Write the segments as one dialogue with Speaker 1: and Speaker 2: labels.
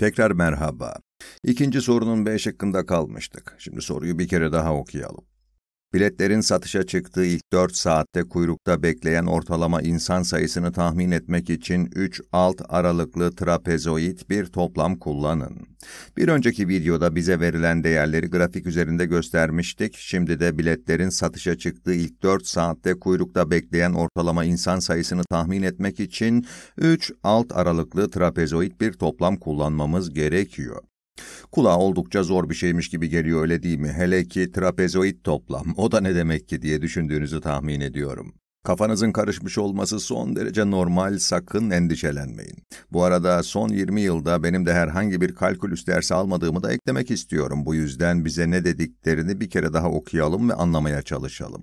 Speaker 1: Tekrar merhaba. İkinci sorunun B şıkkında kalmıştık. Şimdi soruyu bir kere daha okuyalım. Biletlerin satışa çıktığı ilk 4 saatte kuyrukta bekleyen ortalama insan sayısını tahmin etmek için 3 alt aralıklı trapezoid bir toplam kullanın. Bir önceki videoda bize verilen değerleri grafik üzerinde göstermiştik. Şimdi de biletlerin satışa çıktığı ilk 4 saatte kuyrukta bekleyen ortalama insan sayısını tahmin etmek için 3 alt aralıklı trapezoid bir toplam kullanmamız gerekiyor. Kulağa oldukça zor bir şeymiş gibi geliyor öyle değil mi? Hele ki trapezoid toplam, o da ne demek ki diye düşündüğünüzü tahmin ediyorum. Kafanızın karışmış olması son derece normal, sakın endişelenmeyin. Bu arada son 20 yılda benim de herhangi bir kalkülüs dersi almadığımı da eklemek istiyorum. Bu yüzden bize ne dediklerini bir kere daha okuyalım ve anlamaya çalışalım.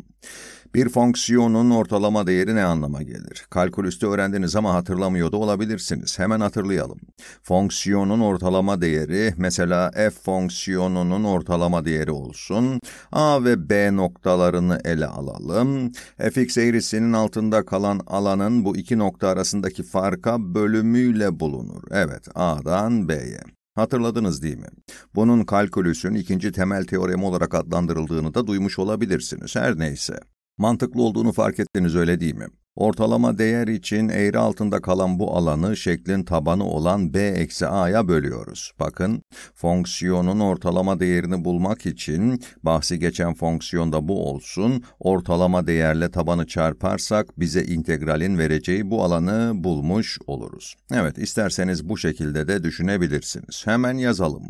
Speaker 1: Bir fonksiyonun ortalama değeri ne anlama gelir? Kalkülüste öğrendiniz ama hatırlamıyor da olabilirsiniz. Hemen hatırlayalım. Fonksiyonun ortalama değeri mesela f fonksiyonunun ortalama değeri olsun. A ve b noktalarını ele alalım. fx eğrisinin altında kalan alanın bu iki nokta arasındaki farka bölümüyle bulunur. Evet A'dan B'ye. Hatırladınız değil mi? Bunun kalkülüsün ikinci temel teoremi olarak adlandırıldığını da duymuş olabilirsiniz. Her neyse. Mantıklı olduğunu fark ettiniz öyle değil mi? Ortalama değer için eğri altında kalan bu alanı şeklin tabanı olan b eksi a'ya bölüyoruz. Bakın, fonksiyonun ortalama değerini bulmak için bahsi geçen fonksiyonda bu olsun, ortalama değerle tabanı çarparsak bize integralin vereceği bu alanı bulmuş oluruz. Evet, isterseniz bu şekilde de düşünebilirsiniz. Hemen yazalım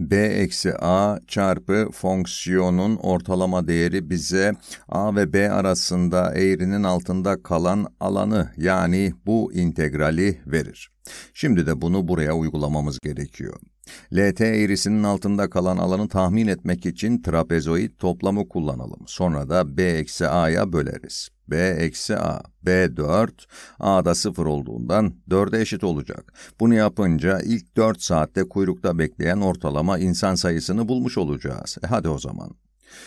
Speaker 1: b eksi a çarpı fonksiyonun ortalama değeri bize a ve b arasında eğrinin altında kalan alanı yani bu integrali verir. Şimdi de bunu buraya uygulamamız gerekiyor. LT eğrisinin altında kalan alanı tahmin etmek için trapezoid toplamı kullanalım. Sonra da B eksi A'ya böleriz. B eksi A, B 4, A da 0 olduğundan 4'e eşit olacak. Bunu yapınca ilk 4 saatte kuyrukta bekleyen ortalama insan sayısını bulmuş olacağız. E hadi o zaman.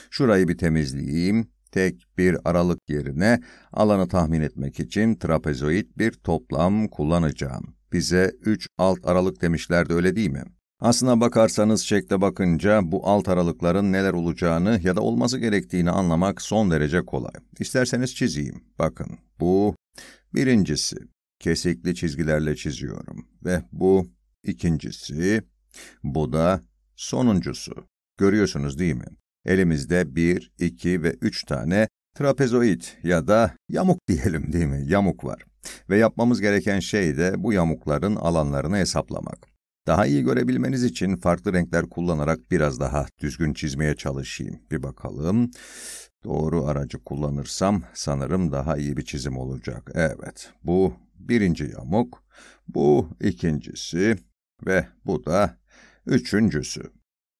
Speaker 1: Şurayı bir temizleyeyim. Tek bir aralık yerine alanı tahmin etmek için trapezoid bir toplam kullanacağım. Bize 3 alt aralık demişlerdi öyle değil mi? Aslına bakarsanız çekte bakınca bu alt aralıkların neler olacağını ya da olması gerektiğini anlamak son derece kolay. İsterseniz çizeyim. Bakın bu birincisi. Kesikli çizgilerle çiziyorum. Ve bu ikincisi. Bu da sonuncusu. Görüyorsunuz değil mi? Elimizde bir, iki ve üç tane trapezoid ya da yamuk diyelim değil mi? Yamuk var. Ve yapmamız gereken şey de bu yamukların alanlarını hesaplamak. Daha iyi görebilmeniz için farklı renkler kullanarak biraz daha düzgün çizmeye çalışayım. Bir bakalım. Doğru aracı kullanırsam sanırım daha iyi bir çizim olacak. Evet, bu birinci yamuk, bu ikincisi ve bu da üçüncüsü.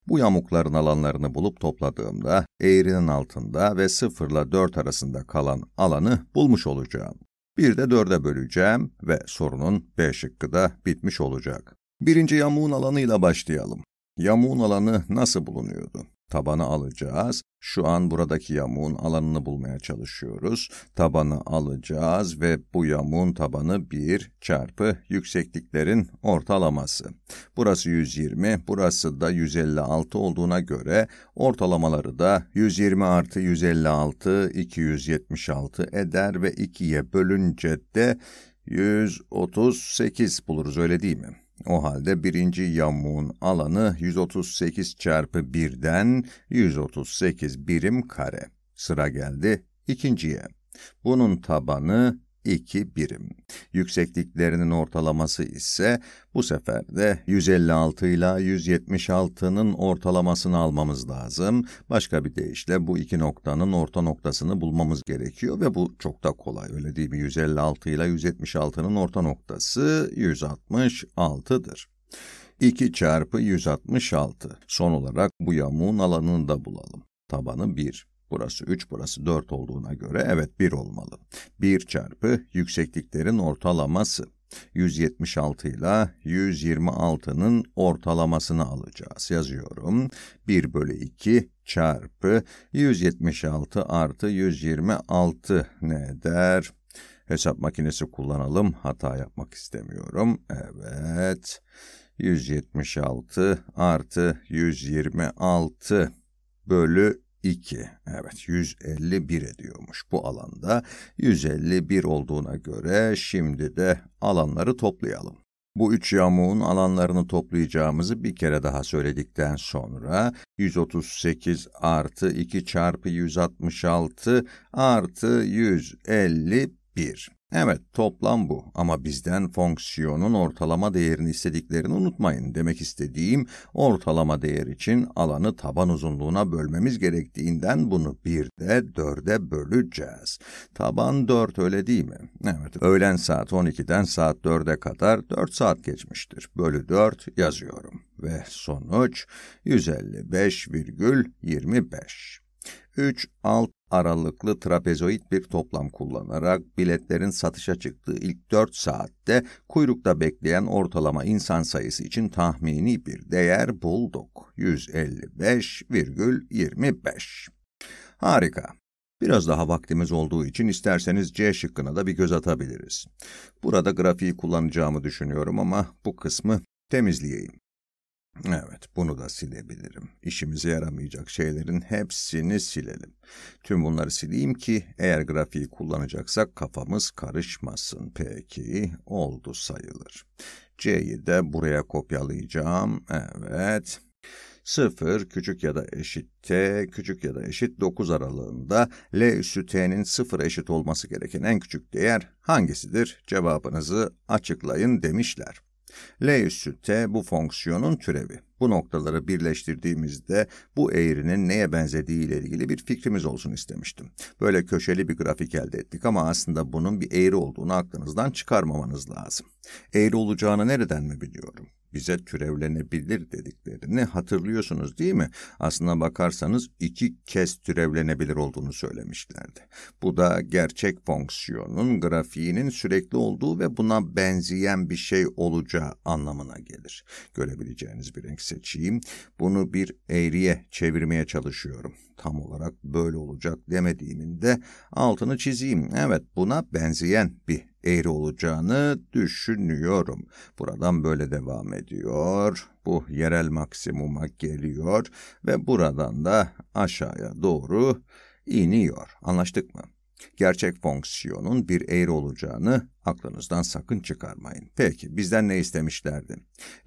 Speaker 1: Bu yamukların alanlarını bulup topladığımda eğrinin altında ve 0 ile 4 arasında kalan alanı bulmuş olacağım. Bir de 4'e böleceğim ve sorunun B şıkkı da bitmiş olacak. Birinci yamuğun alanıyla başlayalım. Yamuğun alanı nasıl bulunuyordu? Tabanı alacağız. Şu an buradaki yamuğun alanını bulmaya çalışıyoruz. Tabanı alacağız ve bu yamuğun tabanı 1 çarpı yüksekliklerin ortalaması. Burası 120, burası da 156 olduğuna göre ortalamaları da 120 artı 156 276 eder ve 2'ye bölünce de 138 buluruz öyle değil mi? O halde birinci yamuğun alanı 138 çarpı 1'den 138 birim kare. Sıra geldi ikinciye. Bunun tabanı 2 birim. Yüksekliklerinin ortalaması ise bu sefer de 156 ile 176'nın ortalamasını almamız lazım. Başka bir deyişle bu iki noktanın orta noktasını bulmamız gerekiyor ve bu çok da kolay öyle değil mi? 156 ile 176'nın orta noktası 166'dır. 2 çarpı 166. Son olarak bu yamuğun alanını da bulalım. Tabanı 1 burası 3, burası 4 olduğuna göre evet 1 olmalı. 1 çarpı yüksekliklerin ortalaması. 176 ile 126'nın ortalamasını alacağız. Yazıyorum. 1 bölü 2 çarpı 176 artı 126 ne eder? Hesap makinesi kullanalım. Hata yapmak istemiyorum. Evet. 176 artı 126 bölü 2. Evet 151 ediyormuş bu alanda. 151 olduğuna göre şimdi de alanları toplayalım. Bu üç yamuğun alanlarını toplayacağımızı bir kere daha söyledikten sonra 138 artı 2 çarpı 166 artı 151. Evet, toplam bu ama bizden fonksiyonun ortalama değerini istediklerini unutmayın. Demek istediğim ortalama değer için alanı taban uzunluğuna bölmemiz gerektiğinden bunu 1'de 4'e böleceğiz. Taban 4 öyle değil mi? Evet, öğlen saat 12'den saat 4'e kadar 4 saat geçmiştir. Bölü 4 yazıyorum ve sonuç 155,25. 3 alt aralıklı trapezoid bir toplam kullanarak biletlerin satışa çıktığı ilk 4 saatte kuyrukta bekleyen ortalama insan sayısı için tahmini bir değer bulduk. 155,25. Harika. Biraz daha vaktimiz olduğu için isterseniz C şıkkına da bir göz atabiliriz. Burada grafiği kullanacağımı düşünüyorum ama bu kısmı temizleyeyim. Evet, bunu da silebilirim. İşimize yaramayacak şeylerin hepsini silelim. Tüm bunları sileyim ki eğer grafiği kullanacaksak kafamız karışmasın. Peki, oldu sayılır. C'yi de buraya kopyalayacağım. Evet. 0 küçük ya da eşit t küçük ya da eşit 9 aralığında l üssü t'nin 0 eşit olması gereken en küçük değer hangisidir? Cevabınızı açıklayın demişler. L üssü t bu fonksiyonun türevi. Bu noktaları birleştirdiğimizde bu eğrinin neye benzediği ile ilgili bir fikrimiz olsun istemiştim. Böyle köşeli bir grafik elde ettik ama aslında bunun bir eğri olduğunu aklınızdan çıkarmamanız lazım. Eğri olacağını nereden mi biliyorum? bize türevlenebilir dediklerini hatırlıyorsunuz değil mi? Aslına bakarsanız iki kez türevlenebilir olduğunu söylemişlerdi. Bu da gerçek fonksiyonun grafiğinin sürekli olduğu ve buna benzeyen bir şey olacağı anlamına gelir. Görebileceğiniz bir renk seçeyim. Bunu bir eğriye çevirmeye çalışıyorum. Tam olarak böyle olacak demediğimin de altını çizeyim. Evet buna benzeyen bir eğri olacağını düşünüyorum. Buradan böyle devam ediyor. Bu yerel maksimuma geliyor ve buradan da aşağıya doğru iniyor. Anlaştık mı? Gerçek fonksiyonun bir eğri olacağını aklınızdan sakın çıkarmayın. Peki bizden ne istemişlerdi?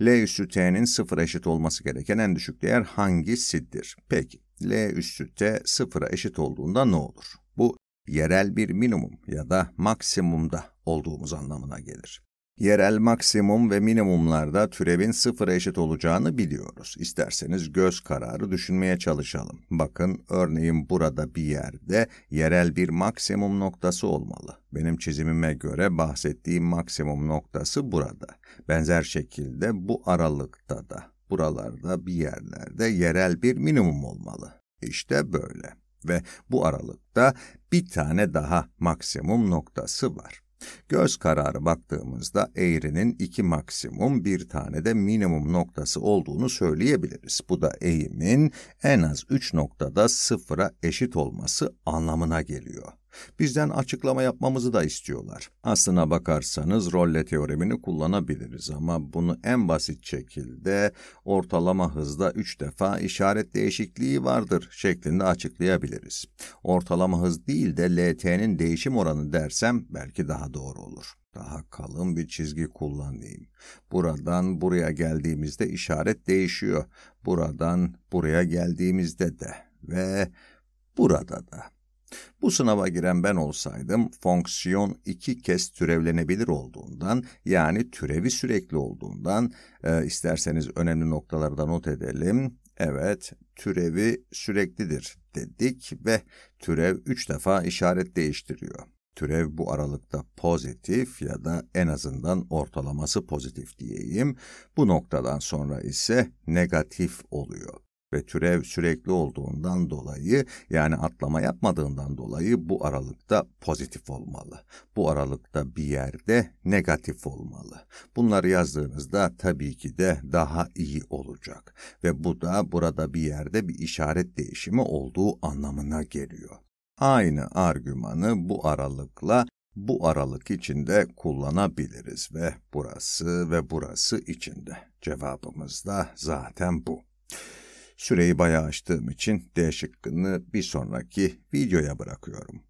Speaker 1: L üssü t'nin sıfıra eşit olması gereken en düşük değer hangisidir? Peki L üssü t sıfıra eşit olduğunda ne olur? Bu yerel bir minimum ya da maksimumda olduğumuz anlamına gelir. Yerel maksimum ve minimumlarda türevin sıfır eşit olacağını biliyoruz. İsterseniz göz kararı düşünmeye çalışalım. Bakın örneğin burada bir yerde yerel bir maksimum noktası olmalı. Benim çizimime göre bahsettiğim maksimum noktası burada. Benzer şekilde bu aralıkta da, buralarda bir yerlerde yerel bir minimum olmalı. İşte böyle ve bu aralıkta bir tane daha maksimum noktası var. Göz kararı baktığımızda eğrinin iki maksimum bir tane de minimum noktası olduğunu söyleyebiliriz. Bu da eğimin en az üç noktada sıfıra eşit olması anlamına geliyor. Bizden açıklama yapmamızı da istiyorlar. Aslına bakarsanız rolle teoremini kullanabiliriz ama bunu en basit şekilde ortalama hızda 3 defa işaret değişikliği vardır şeklinde açıklayabiliriz. Ortalama hız değil de LT'nin değişim oranı dersem belki daha doğru olur. Daha kalın bir çizgi kullanayım. Buradan buraya geldiğimizde işaret değişiyor. Buradan buraya geldiğimizde de ve burada da. Bu sınava giren ben olsaydım fonksiyon iki kez türevlenebilir olduğundan yani türevi sürekli olduğundan e, isterseniz önemli noktaları da not edelim. Evet türevi süreklidir dedik ve türev üç defa işaret değiştiriyor. Türev bu aralıkta pozitif ya da en azından ortalaması pozitif diyeyim. Bu noktadan sonra ise negatif oluyor ve türev sürekli olduğundan dolayı yani atlama yapmadığından dolayı bu aralıkta pozitif olmalı. Bu aralıkta bir yerde negatif olmalı. Bunları yazdığınızda tabii ki de daha iyi olacak ve bu da burada bir yerde bir işaret değişimi olduğu anlamına geliyor. Aynı argümanı bu aralıkla bu aralık içinde kullanabiliriz ve burası ve burası içinde. Cevabımız da zaten bu. Süreyi bayağı açtığım için D şıkkını bir sonraki videoya bırakıyorum.